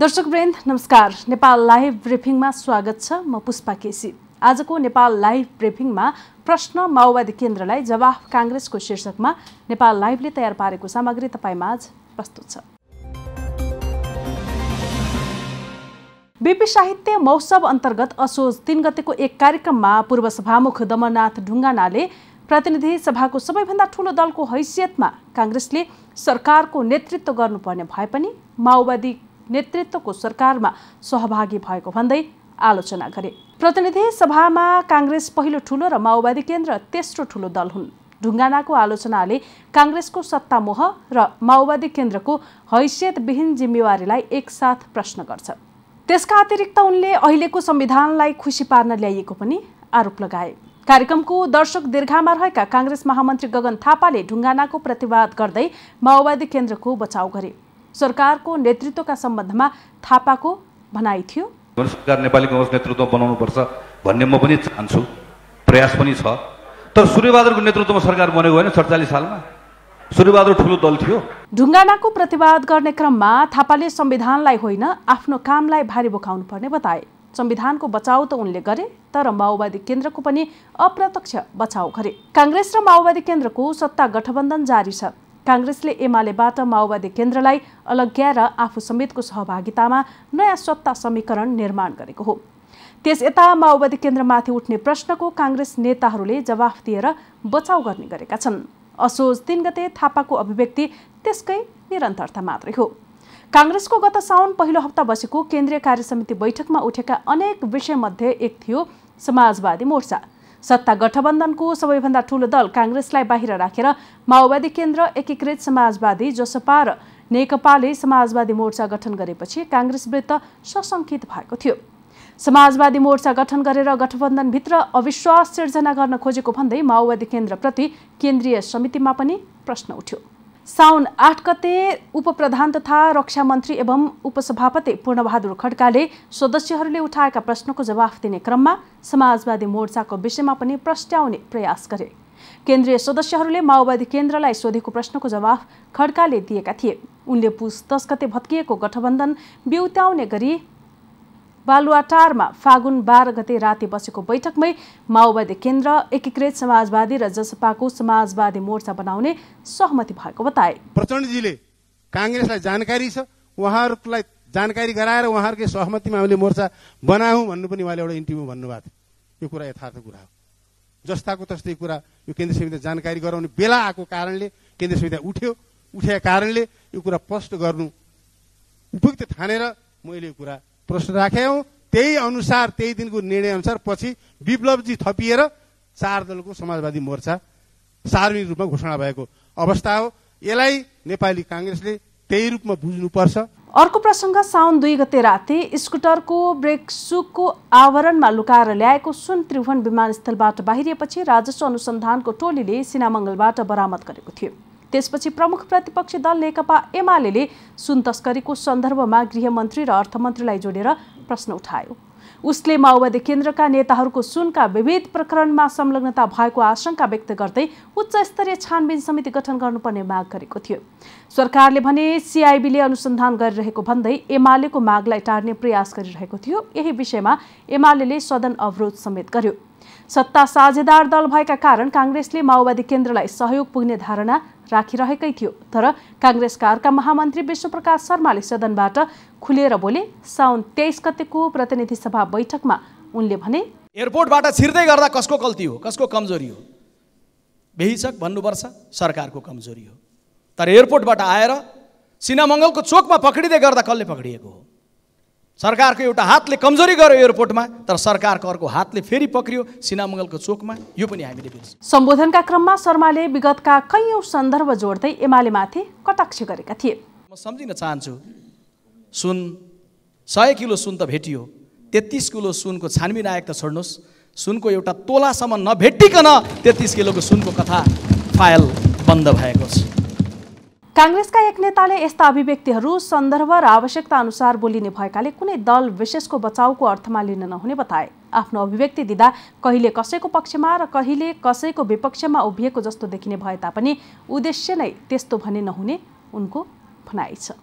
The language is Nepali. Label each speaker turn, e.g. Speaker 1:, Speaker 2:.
Speaker 1: दर्शक वृन्द नमस्कार नेपाल लाइभ ब्रिफिङमा स्वागत छ म पुष्पा केसी आजको नेपाल लाइभ ब्रिफिङमा प्रश्न माओवादी केन्द्रलाई जवाफ काङ्ग्रेसको शीर्षकमा नेपाल लाइभले तयार पारेको सामग्री तपाईँमा आज प्रस्तुत छ बिपी साहित्य महोत्सव अन्तर्गत असोज तिन गतेको एक कार्यक्रममा पूर्व सभामुख दमनाथ ढुङ्गानाले प्रतिनिधि सभाको सबैभन्दा ठुलो दलको हैसियतमा काङ्ग्रेसले सरकारको नेतृत्व गर्नुपर्ने भए पनि माओवादी नेतृत्वको सरकारमा सहभागी भएको भन्दै आलोचना गरे प्रतिनिधि सभामा काङ्ग्रेस पहिलो ठुलो र माओवादी केन्द्र तेस्रो ठुलो दल हुन् ढुङ्गानाको आलोचनाले काङ्ग्रेसको सत्तामोह र माओवादी केन्द्रको हैसियतविहीन जिम्मेवारीलाई एकसाथ प्रश्न गर्छ त्यसका अतिरिक्त उनले अहिलेको संविधानलाई खुसी पार्न ल्याइएको पनि आरोप लगाए कार्यक्रमको दर्शक दीर्घामा रहेका काङ्ग्रेस महामन्त्री गगन थापाले ढुङ्गानाको प्रतिवाद गर्दै माओवादी केन्द्रको बचाउ गरे सरकारको नेतृत्वका सम्बन्धमा थापाको भनाइ थियो
Speaker 2: सरकार नेपाली कङ्ग्रेस नेतृत्व बनाउनुपर्छ भन्ने म पनि चाहन्छु प्रयास पनि छ तर सूर्यबहादुरको नेतृत्वमा सरकार बनेको होइन सडचालिस सालमा सूर्यबहादुर ठुलो दल थियो
Speaker 1: ढुङ्गानाको प्रतिवाद गर्ने क्रममा थापाले संविधानलाई होइन आफ्नो कामलाई भारी बोकाउनु पर्ने बताए संविधानको बचाउ त उनले गरे तर माओवादी केन्द्रको पनि अप्रत्यक्ष बचाउ गरे काङ्ग्रेस र माओवादी केन्द्रको सत्ता गठबन्धन जारी छ काङ्ग्रेसले एमालेबाट माओवादी केन्द्रलाई अलग्याएर आफू समेतको सहभागितामा नयाँ सत्ता समीकरण निर्माण गरेको हो त्यस यता माओवादी केन्द्रमाथि उठ्ने प्रश्नको काङ्ग्रेस नेताहरूले जवाफ दिएर बचाउ गर्ने गरेका छन् असोज तिन गते थापाको अभिव्यक्ति त्यसकै निरन्तरता मात्रै हो काङ्ग्रेसको गत साउन पहिलो हप्ता बसेको केन्द्रीय कार्यसमिति बैठकमा उठेका अनेक विषयमध्ये एक थियो समाजवादी मोर्चा सत्ता गठबन्धनको सबैभन्दा ठूलो दल काङ्ग्रेसलाई बाहिर राखेर माओवादी केन्द्र एकीकृत समाजवादी जसपा र नेकपाले समाजवादी मोर्चा गठन गरेपछि काङ्ग्रेस वृत्त सशङ्कित भएको थियो समाजवादी मोर्चा गठन गरेर गठबन्धनभित्र अविश्वास सिर्जना गर्न खोजेको भन्दै माओवादी केन्द्रप्रति केन्द्रीय समितिमा पनि प्रश्न उठ्यो साउन आठ गते उपप्रधान तथा रक्षा मन्त्री एवं उपसभापति पूर्णबहादुर खड्काले सदस्यहरूले उठाएका प्रश्नको जवाफ दिने क्रममा समाजवादी मोर्चाको विषयमा पनि प्रस्ट्याउने प्रयास गरे केन्द्रीय सदस्यहरूले माओवादी केन्द्रलाई सोधेको प्रश्नको जवाफ खड्काले दिएका थिए उनले पुस दस गते भत्किएको गठबन्धन बिउत्याउने गरी बालुवाटारमा फागुन बाह्र गते राति बसेको बैठकमै माओवादी केन्द्र एकीकृत समाजवादी र जसपाको समाजवादी मोर्चा बनाउने सहमति भएको बताए
Speaker 2: प्रचण्डजीले काङ्ग्रेसलाई जानकारी छ उहाँहरूलाई जानकारी गराएर उहाँहरूकै सहमतिमा हामीले मोर्चा बनाऊ भन्नु पनि उहाँले एउटा इन्टरभ्यू भन्नुभएको थियो यो कुरा यथार्थ कुरा हो जस्ताको तस्तै कुरा यो केन्द्रीय समिति जानकारी गराउने बेला आएको कारणले केन्द्रीय समिति उठ्यो उठेको कारणले यो कुरा प्रष्ट गर्नु उपयुक्त ठानेर मैले यो कुरा प्रश्न राख्यौँ त्यही अनुसार त्यही दिनको अनुसार पछि विप्लवजी थपिएर चार दलको समाजवादी मोर्चा सार्वजनिक रूपमा घोषणा भएको अवस्था हो यसलाई नेपाली काङ्ग्रेसले त्यही रूपमा बुझ्नुपर्छ
Speaker 1: अर्को प्रसङ्ग साउन दुई गते राति स्कुटरको ब्रेक सुकको आवरणमा लुकाएर ल्याएको सुन त्रिभुवन विमानस्थलबाट बाहिरिएपछि राजस्व अनुसन्धानको टोलीले सिनामङ्गलबाट बरामद गरेको थियो त्यसपछि प्रमुख प्रतिपक्षी दल नेकपा एमाले सुन तस्करीको सन्दर्भमा गृहमन्त्री र अर्थमन्त्रीलाई जोडेर प्रश्न उठायो उसले माओवादी केन्द्रका नेताहरूको सुनका विविध प्रकरणमा संलग्नता भएको आशंका व्यक्त गर्दै उच्च स्तरीय छानबिन समिति गठन गर्नुपर्ने माग गरेको थियो सरकारले भने सिआइबीले अनुसन्धान गरिरहेको भन्दै एमालेको मागलाई टार्ने प्रयास गरिरहेको थियो यही विषयमा एमाले सदन अवरोध समेत गर्यो सत्ता साझेदार दल भएका कारण काङ्ग्रेसले माओवादी केन्द्रलाई सहयोग पुग्ने धारणा राखिरहेकै थियो तर काङ्ग्रेसका अर्का महामन्त्री विश्वप्रकाश शर्माले सदनबाट खुलेर बोले साउन तेइस गतेको प्रतिनिधि सभा बैठकमा उनले भने
Speaker 3: एयरपोर्टबाट छिर्दै गर्दा कसको गल्ती हो कसको कमजोरी हो बेहिचक भन्नुपर्छ सरकारको कमजोरी हो तर एयरपोर्टबाट आएर सिनामङ्गलको चोकमा पक्रिँदै गर्दा कसले पक्रिएको हो सरकारको एउटा हातले कमजोरी गर्यो एयरपोर्टमा तर सरकारको अर्को हातले फेरि पक्रियो सिनामङ्गलको चोकमा यो पनि हामीले
Speaker 1: सम्बोधनका क्रममा शर्माले विगतका कैयौँ सन्दर्भ जोड्दै एमालेमाथि कटाक्ष गरेका थिए
Speaker 3: म सम्झिन चाहन्छु सुन सय किलो सुन त भेटियो तेत्तिस किलो सुनको छानबिन आयोग त छोड्नुहोस् सुनको एउटा तोलासम्म नभेटिकन तेत्तिस किलोको सुनको कथा फाइल बन्द भएको छ
Speaker 1: काङ्ग्रेसका एक नेताले यस्ता अभिव्यक्तिहरू सन्दर्भ र आवश्यकता अनुसार बोलिने भएकाले कुनै दल विशेषको बचाउको अर्थमा लिन नहुने बताए आफ्नो अभिव्यक्ति दिँदा कहिले कसैको पक्षमा र कहिले कसैको विपक्षमा उभिएको जस्तो देखिने भए तापनि उद्देश्य नै त्यस्तो भने नहुने उनको भनाइ छ